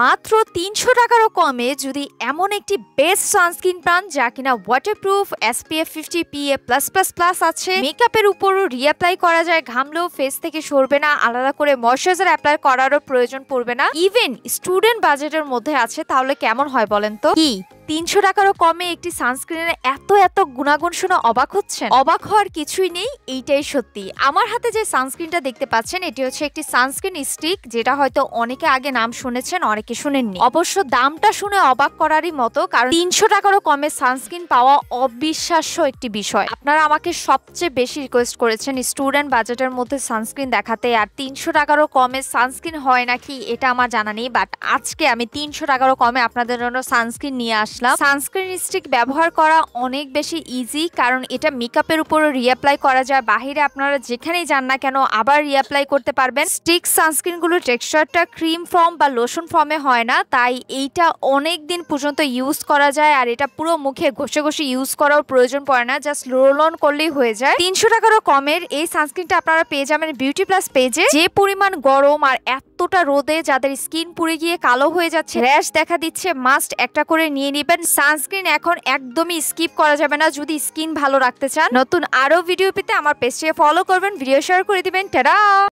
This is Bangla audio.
মাত্র তিনশো টাকারও কমে যদি এমন একটি বেস্ট সানস্ক্রিন পান যা কিনা waterproof SPF fifty PA plus plus plus আছে মেকআপের উপরও রিঅ্যাপ্লাই করা যায় ঘামলেও ফেস থেকে সরবে না আলাদা করে ময়শ্চারাইজার অ্যাপ্লাই করারও প্রয়োজন পড়বে না ইভেন স্টুডেন্ট বাজেটের মধ্যে আছে তাহলে কেমন হয় বলেন তো কি তিনশো টাকারও কমে একটি সানস্ক্রিনের এত এত গুণাগুণ শুনে অবাক হচ্ছেন অবাক হওয়ার কিছুই নেই এইটাই সত্যি আমার হাতে যে সানস্ক্রিনটা দেখতে পাচ্ছেন এটি হচ্ছে একটি সানস্ক্রিন স্টিক যেটা হয়তো অনেকে আগে নাম শুনেছেন অনেকে শুনেননি অবশ্য দামটা শুনে অবাক করারই মতো কারণ তিনশো টাকারও কমে সানস্ক্রিন পাওয়া অবিশ্বাস্য একটি বিষয় আপনারা আমাকে সবচেয়ে বেশি রিকোয়েস্ট করেছেন স্টুডেন্ট বাজেটের মধ্যে সানস্ক্রিন দেখাতে আর তিনশো টাকারও কমে সানস্ক্রিন হয় নাকি এটা আমার জানা নেই বাট আজকে আমি তিনশো টাকারও কমে আপনাদের জন্য সানস্ক্রিন নিয়ে আসি আসলাম সানস্ক্রিন স্টিক ব্যবহার করা অনেক বেশি ইজি কারণ এটা মেকআপের উপরও রিঅ্যাপ্লাই করা যায় বাহিরে আপনারা যেখানেই যান না কেন আবার রিঅ্যাপ্লাই করতে পারবেন স্টিক সানস্ক্রিনগুলো টেক্সচারটা ক্রিম ফর্ম বা লোশন ফর্মে হয় না তাই এইটা অনেক দিন পর্যন্ত ইউজ করা যায় আর এটা পুরো মুখে ঘষে ঘষে ইউজ করার প্রয়োজন পড়ে না জাস্ট রোল অন করলেই হয়ে যায় তিনশো টাকারও কমের এই সানস্ক্রিনটা আপনারা পেয়ে যাবেন বিউটি প্লাস পেজে যে পরিমাণ গরম আর এতটা রোদে যাদের স্কিন পুড়ে গিয়ে কালো হয়ে যাচ্ছে র্যাশ দেখা দিচ্ছে মাস্ট একটা করে নিয়ে নিয়ে দিবেন সানস্ক্রিন এখন একদমই স্কিপ করা যাবে না যদি স্কিন ভালো রাখতে চান নতুন আরও ভিডিও পেতে আমার পেজটিকে ফলো করবেন ভিডিও শেয়ার করে দিবেন টেরা